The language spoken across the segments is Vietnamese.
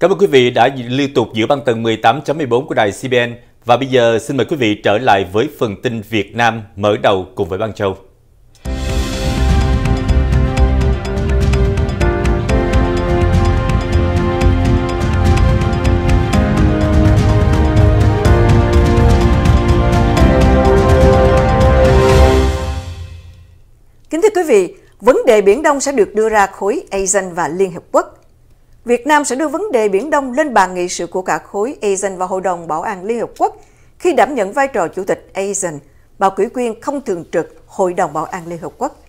Cảm ơn quý vị đã liên tục giữa băng tầng 18.14 của đài CBN và bây giờ xin mời quý vị trở lại với phần tin Việt Nam mở đầu cùng với Băng Châu. Kính thưa quý vị, vấn đề Biển Đông sẽ được đưa ra khối ASEAN và Liên Hợp Quốc Việt Nam sẽ đưa vấn đề Biển Đông lên bàn nghị sự của cả khối ASEAN và Hội đồng Bảo an Liên Hợp Quốc khi đảm nhận vai trò Chủ tịch ASEAN, bà Quỹ quyền không thường trực Hội đồng Bảo an Liên Hợp Quốc.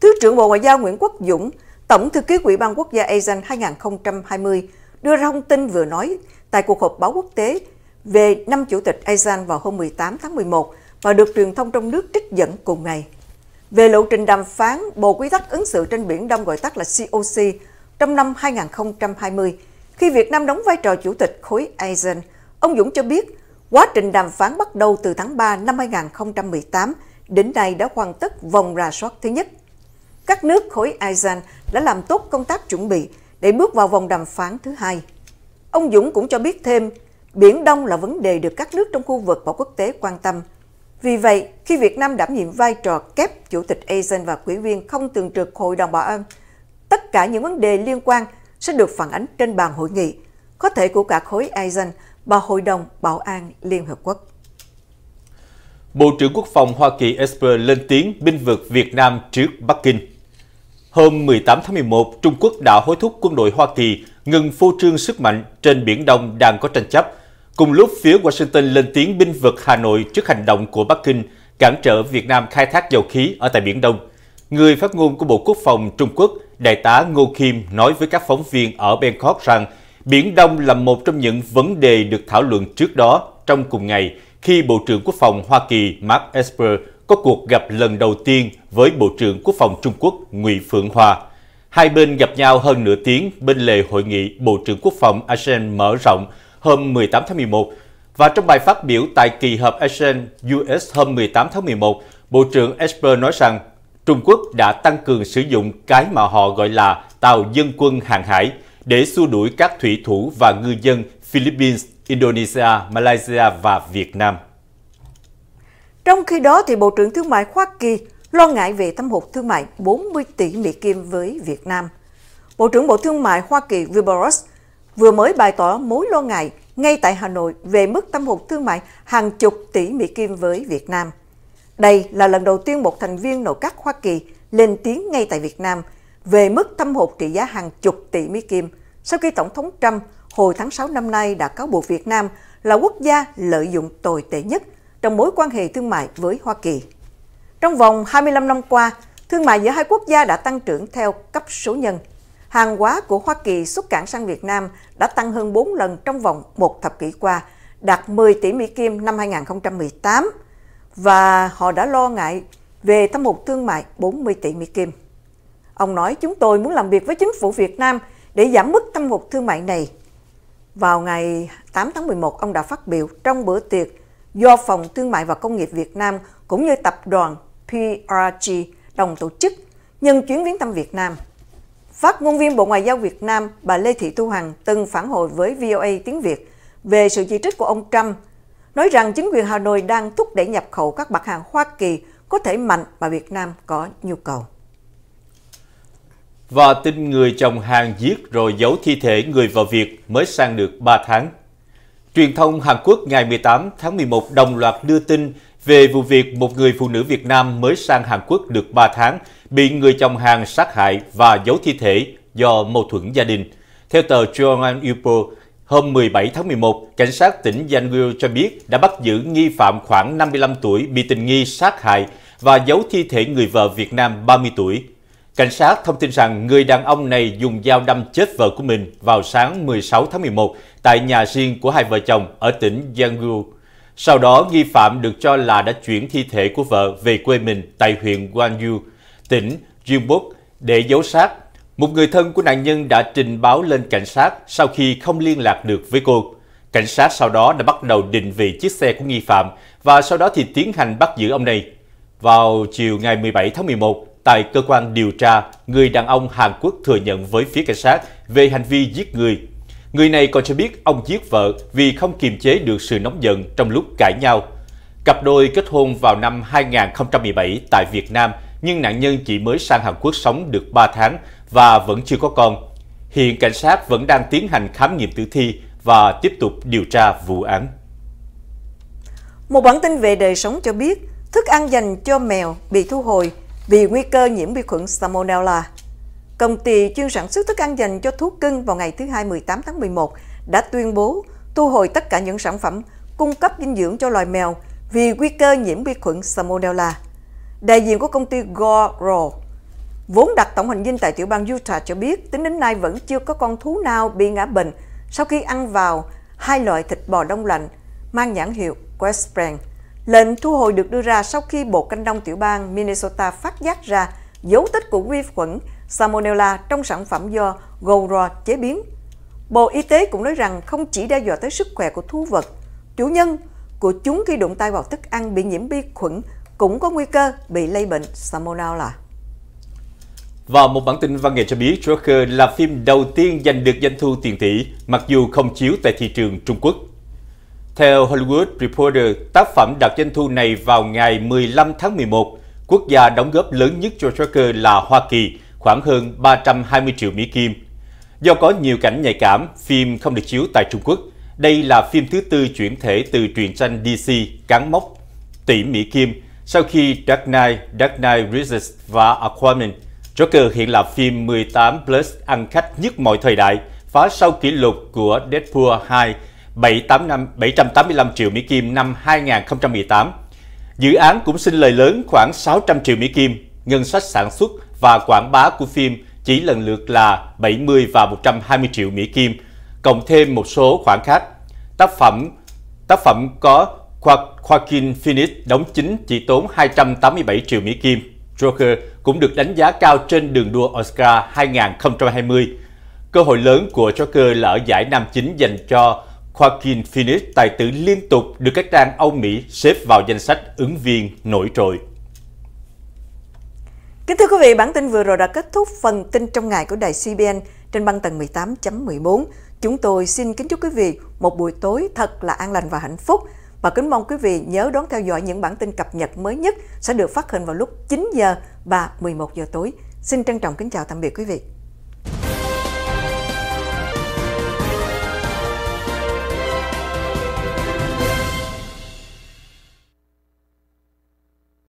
Thứ trưởng Bộ Ngoại giao Nguyễn Quốc Dũng, Tổng thư ký Ủy ban Quốc gia ASEAN 2020, đưa ra thông tin vừa nói tại cuộc họp báo quốc tế về năm chủ tịch ASEAN vào hôm 18 tháng 11 và được truyền thông trong nước trích dẫn cùng ngày. Về lộ trình đàm phán, Bộ Quy tắc ứng xử trên Biển Đông gọi tắt là COC trong năm 2020, khi Việt Nam đóng vai trò chủ tịch khối ASEAN, ông Dũng cho biết quá trình đàm phán bắt đầu từ tháng 3 năm 2018 đến nay đã hoàn tất vòng rà soát thứ nhất. Các nước khối ASEAN đã làm tốt công tác chuẩn bị để bước vào vòng đàm phán thứ hai. Ông Dũng cũng cho biết thêm, Biển Đông là vấn đề được các nước trong khu vực và quốc tế quan tâm. Vì vậy, khi Việt Nam đảm nhiệm vai trò kép Chủ tịch ASEAN và quỹ viên không thường trực Hội đồng Bảo an Tất cả những vấn đề liên quan sẽ được phản ánh trên bàn hội nghị, có thể của cả khối ASEAN và Hội đồng Bảo an Liên Hợp Quốc. Bộ trưởng Quốc phòng Hoa Kỳ Esper lên tiếng binh vực Việt Nam trước Bắc Kinh. Hôm 18 tháng 11, Trung Quốc đã hối thúc quân đội Hoa Kỳ ngừng phô trương sức mạnh trên Biển Đông đang có tranh chấp. Cùng lúc, phía Washington lên tiếng binh vực Hà Nội trước hành động của Bắc Kinh cản trở Việt Nam khai thác dầu khí ở tại Biển Đông. Người phát ngôn của Bộ Quốc phòng Trung Quốc, Đại tá Ngô Kim nói với các phóng viên ở Bangkok rằng Biển Đông là một trong những vấn đề được thảo luận trước đó trong cùng ngày khi Bộ trưởng Quốc phòng Hoa Kỳ Mark Esper có cuộc gặp lần đầu tiên với Bộ trưởng Quốc phòng Trung Quốc Ngụy Phượng Hoa. Hai bên gặp nhau hơn nửa tiếng bên lề hội nghị Bộ trưởng Quốc phòng ASEAN mở rộng hôm 18 tháng 11 và trong bài phát biểu tại kỳ họp ASEAN US hôm 18 tháng 11, Bộ trưởng Esper nói rằng Trung Quốc đã tăng cường sử dụng cái mà họ gọi là tàu dân quân hàng hải để xua đuổi các thủy thủ và ngư dân Philippines, Indonesia, Malaysia và Việt Nam. Trong khi đó, thì Bộ trưởng Thương mại Hoa Kỳ lo ngại về thâm hụt thương mại 40 tỷ Mỹ Kim với Việt Nam. Bộ trưởng Bộ Thương mại Hoa Kỳ Wilbur Ross vừa mới bày tỏ mối lo ngại ngay tại Hà Nội về mức thâm hụt thương mại hàng chục tỷ Mỹ Kim với Việt Nam. Đây là lần đầu tiên một thành viên nội các Hoa Kỳ lên tiếng ngay tại Việt Nam về mức thâm hụt trị giá hàng chục tỷ Mỹ Kim sau khi Tổng thống Trump hồi tháng 6 năm nay đã cáo buộc Việt Nam là quốc gia lợi dụng tồi tệ nhất trong mối quan hệ thương mại với Hoa Kỳ. Trong vòng 25 năm qua, thương mại giữa hai quốc gia đã tăng trưởng theo cấp số nhân. Hàng hóa của Hoa Kỳ xuất cảng sang Việt Nam đã tăng hơn 4 lần trong vòng một thập kỷ qua, đạt 10 tỷ Mỹ Kim năm 2018 và họ đã lo ngại về thâm hụt thương mại 40 tỷ Mỹ Kim. Ông nói chúng tôi muốn làm việc với chính phủ Việt Nam để giảm mức thâm hụt thương mại này. Vào ngày 8 tháng 11, ông đã phát biểu trong bữa tiệc do Phòng Thương mại và Công nghiệp Việt Nam cũng như tập đoàn PRG đồng tổ chức nhân chuyến viếng thăm Việt Nam. Phát ngôn viên Bộ Ngoại giao Việt Nam bà Lê Thị Thu Hằng từng phản hồi với VOA tiếng Việt về sự chỉ trích của ông Trump nói rằng chính quyền Hà Nội đang thúc đẩy nhập khẩu các mặt hàng Hoa Kỳ có thể mạnh mà Việt Nam có nhu cầu. Và tin người chồng hàng giết rồi giấu thi thể người vào Việt mới sang được 3 tháng. Truyền thông Hàn Quốc ngày 18 tháng 11 đồng loạt đưa tin về vụ việc một người phụ nữ Việt Nam mới sang Hàn Quốc được 3 tháng bị người chồng hàng sát hại và giấu thi thể do mâu thuẫn gia đình. Theo tờ Journal Ilpo, Hôm 17 tháng 11, cảnh sát tỉnh Yanguil cho biết đã bắt giữ nghi phạm khoảng 55 tuổi bị tình nghi sát hại và giấu thi thể người vợ Việt Nam 30 tuổi. Cảnh sát thông tin rằng người đàn ông này dùng dao đâm chết vợ của mình vào sáng 16 tháng 11 tại nhà riêng của hai vợ chồng ở tỉnh Yanguil. Sau đó, nghi phạm được cho là đã chuyển thi thể của vợ về quê mình tại huyện Gwangju, tỉnh Gyeongbuk để giấu xác một người thân của nạn nhân đã trình báo lên cảnh sát sau khi không liên lạc được với cô. Cảnh sát sau đó đã bắt đầu định vị chiếc xe của nghi phạm và sau đó thì tiến hành bắt giữ ông này. Vào chiều ngày 17 tháng 11, tại cơ quan điều tra, người đàn ông Hàn Quốc thừa nhận với phía cảnh sát về hành vi giết người. Người này còn cho biết ông giết vợ vì không kiềm chế được sự nóng giận trong lúc cãi nhau. Cặp đôi kết hôn vào năm 2017 tại Việt Nam, nhưng nạn nhân chỉ mới sang Hàn Quốc sống được 3 tháng và vẫn chưa có con. Hiện cảnh sát vẫn đang tiến hành khám nghiệm tử thi và tiếp tục điều tra vụ án. Một bản tin về đời sống cho biết, thức ăn dành cho mèo bị thu hồi vì nguy cơ nhiễm vi khuẩn Salmonella. Công ty chuyên sản xuất thức ăn dành cho thú cưng vào ngày thứ Hai 18 tháng 11 đã tuyên bố thu hồi tất cả những sản phẩm cung cấp dinh dưỡng cho loài mèo vì nguy cơ nhiễm vi khuẩn Salmonella. Đại diện của công ty Goro vốn đặt tổng hành dinh tại tiểu bang Utah cho biết tính đến nay vẫn chưa có con thú nào bị ngã bệnh sau khi ăn vào hai loại thịt bò đông lạnh mang nhãn hiệu West Brand. Lệnh thu hồi được đưa ra sau khi Bộ Canh Đông tiểu bang Minnesota phát giác ra dấu tích của vi khuẩn Salmonella trong sản phẩm do Gowra chế biến. Bộ Y tế cũng nói rằng không chỉ đe dọa tới sức khỏe của thú vật, chủ nhân của chúng khi đụng tay vào thức ăn bị nhiễm vi khuẩn cũng có nguy cơ bị lây bệnh Salmonella. Và một bản tin văn nghệ cho biết Joker là phim đầu tiên giành được doanh thu tiền tỷ mặc dù không chiếu tại thị trường Trung Quốc. Theo Hollywood Reporter, tác phẩm đạt doanh thu này vào ngày 15 tháng 11. Quốc gia đóng góp lớn nhất cho Joker là Hoa Kỳ, khoảng hơn 320 triệu Mỹ Kim. Do có nhiều cảnh nhạy cảm, phim không được chiếu tại Trung Quốc. Đây là phim thứ tư chuyển thể từ truyện tranh DC cán mốc tỷ Mỹ Kim sau khi Dark Knight, Dark Knight Rises và Aquaman – Joker hiện là phim 18 plus ăn khách nhất mọi thời đại, phá sau kỷ lục của Deadpool 2 785, 785 triệu Mỹ Kim năm 2018. Dự án cũng xin lời lớn khoảng 600 triệu Mỹ Kim, ngân sách sản xuất và quảng bá của phim chỉ lần lượt là 70 và 120 triệu Mỹ Kim, cộng thêm một số khoản khác. Tác phẩm tác phẩm có Joaquin Phoenix đóng chính chỉ tốn 287 triệu Mỹ Kim. Joker cũng được đánh giá cao trên đường đua Oscar 2020. Cơ hội lớn của Joker là ở giải nam chính dành cho Joaquin Phoenix, tài tử liên tục được các trang Âu Mỹ xếp vào danh sách ứng viên nổi trội. Kính thưa quý vị, bản tin vừa rồi đã kết thúc phần tin trong ngày của đài CBN trên băng tầng 18.14. Chúng tôi xin kính chúc quý vị một buổi tối thật là an lành và hạnh phúc và kính mong quý vị nhớ đón theo dõi những bản tin cập nhật mới nhất sẽ được phát hình vào lúc 9 giờ và 11 giờ tối. Xin trân trọng kính chào tạm biệt quý vị.